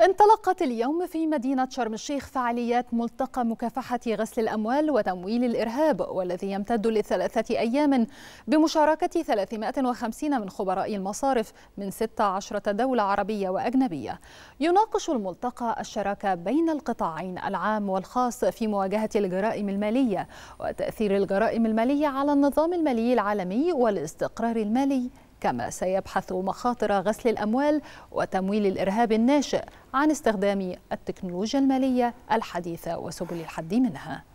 انطلقت اليوم في مدينة شرم الشيخ فعاليات ملتقى مكافحة غسل الأموال وتمويل الإرهاب والذي يمتد لثلاثة أيام بمشاركة 350 من خبراء المصارف من 16 دولة عربية وأجنبية يناقش الملتقى الشراكة بين القطاعين العام والخاص في مواجهة الجرائم المالية وتأثير الجرائم المالية على النظام المالي العالمي والاستقرار المالي كما سيبحث مخاطر غسل الأموال وتمويل الإرهاب الناشئ عن استخدام التكنولوجيا المالية الحديثة وسبل الحد منها